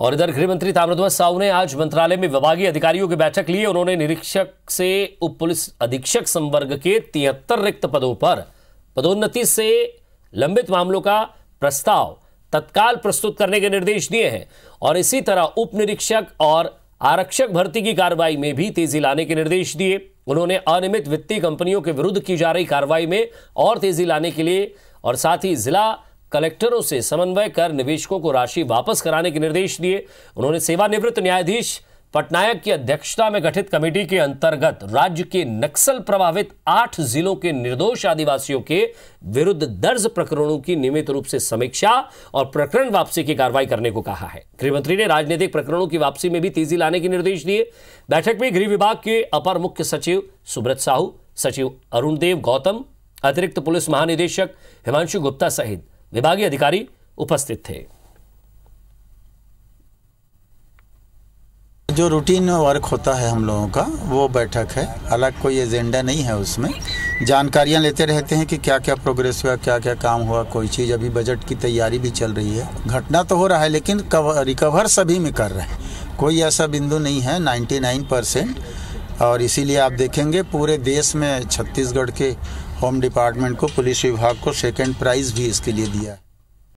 और इधर गृह मंत्री ताम्रध्वज साहू ने आज मंत्रालय में विभागीय अधिकारियों की बैठक ली उन्होंने निरीक्षक से उप पुलिस अधीक्षक संवर्ग के तिहत्तर रिक्त पदों पर पदोन्नति से लंबित मामलों का प्रस्ताव तत्काल प्रस्तुत करने के निर्देश दिए हैं और इसी तरह उप निरीक्षक और आरक्षक भर्ती की कार्रवाई में भी तेजी लाने के निर्देश दिए उन्होंने अनियमित वित्तीय कंपनियों के विरुद्ध की जा रही कार्रवाई में और तेजी लाने के लिए और साथ ही जिला कलेक्टरों से समन्वय कर निवेशकों को राशि वापस कराने के निर्देश दिए उन्होंने सेवानिवृत्त न्यायाधीश पटनायक की अध्यक्षता में गठित कमेटी के अंतर्गत राज्य के नक्सल प्रभावित आठ जिलों के निर्दोष आदिवासियों के विरुद्ध दर्ज प्रकरणों की नियमित रूप से समीक्षा और प्रकरण वापसी की कार्रवाई करने को कहा है गृहमंत्री ने राजनीतिक प्रकरणों की वापसी में भी तेजी लाने के निर्देश दिए बैठक में गृह विभाग के अपर मुख्य सचिव सुब्रत साहू सचिव अरुण देव गौतम अतिरिक्त पुलिस महानिदेशक हिमांशु गुप्ता सहित विभागीय अधिकारी उपस्थित थे जो रूटीन वर्क होता है हम लोगों का वो बैठक है अलग कोई एजेंडा नहीं है उसमें जानकारियां लेते रहते हैं कि क्या क्या प्रोग्रेस हुआ क्या क्या काम हुआ कोई चीज़ अभी बजट की तैयारी भी चल रही है घटना तो हो रहा है लेकिन रिकवर सभी में कर रहे हैं कोई ऐसा बिंदु नहीं है 99 परसेंट और इसीलिए आप देखेंगे पूरे देश में छत्तीसगढ़ के होम डिपार्टमेंट को पुलिस विभाग को सेकेंड प्राइज़ भी इसके लिए दिया है